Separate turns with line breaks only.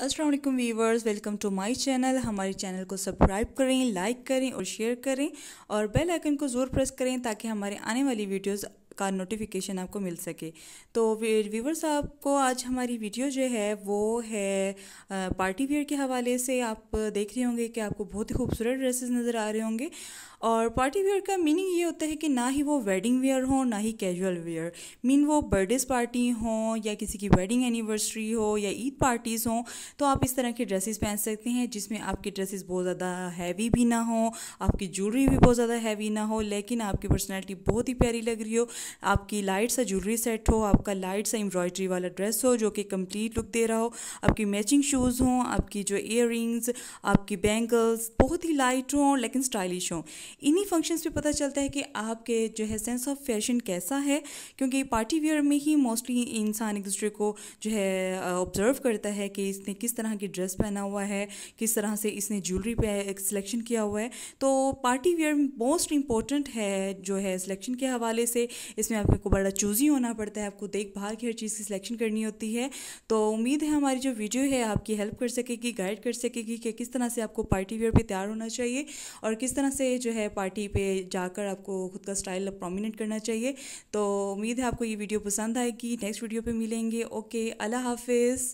Aslam viewers welcome to my channel हमारे channel को subscribe करें लाइक करें और शेयर करें और बेल आइकन को ज़रूर प्रेस करें ताकि हमारे आने वाली वीडियोज़ का नोटिफिकेशन आपको मिल सके तो व्यूवर्स आपको आज हमारी वीडियो जो है वो है पार्टी वियर के हवाले से आप देख रहे होंगे कि आपको बहुत ही खूबसूरत ड्रेसेस नज़र आ रहे होंगे और पार्टी वियर का मीनिंग ये होता है कि ना ही वो वेडिंग वियर हो ना ही कैजुअल वियर मीन वो बर्थडेज पार्टी हो या किसी की वेडिंग एनिवर्सरी हो या ईद पार्टीज़ हों तो आप इस तरह के ड्रेसेस पहन सकते हैं जिसमें आपकी ड्रेसेस बहुत ज़्यादा हैवी भी ना हो आपकी ज्वेलरी भी बहुत ज़्यादा हैवी ना हो लेकिन आपकी पर्सनैलिटी बहुत ही प्यारी लग रही हो आपकी लाइट सा ज्वेलरी सेट हो आपका लाइट सा एम्ब्रॉयडरी वाला ड्रेस हो जो कि कंप्लीट लुक दे रहा हो आपकी मैचिंग शूज़ हों आपकी जो इयर आपकी बैंगल्स बहुत ही लाइट हों लेकिन स्टाइलिश हों इन्हीं फंक्शंस पे पता चलता है कि आपके जो है सेंस ऑफ फैशन कैसा है क्योंकि पार्टी वियर में ही मोस्टली इंसान एक दूसरे को जो है ऑब्ज़र्व करता है कि इसने किस तरह की ड्रेस पहना हुआ है किस तरह से इसने ज्वेलरी पे सिलेक्शन किया हुआ है तो पार्टी वियर मोस्ट इम्पॉर्टेंट है जो है सिलेक्शन के हवाले से इसमें आपको बड़ा चूज़ी होना पड़ता है आपको देखभाल की हर चीज़ की सिलेक्शन करनी होती है तो उम्मीद है हमारी जो वीडियो है आपकी हेल्प कर सकेगी गाइड कर सकेगी कि किस तरह से आपको पार्टी वेयर पर तैयार होना चाहिए और किस तरह से जो है पार्टी पर जाकर आपको खुद का स्टाइल प्रोमिनेंट करना चाहिए तो उम्मीद है आपको ये वीडियो पसंद आएगी नेक्स्ट वीडियो पर मिलेंगे ओके अल्लाह हाफिज़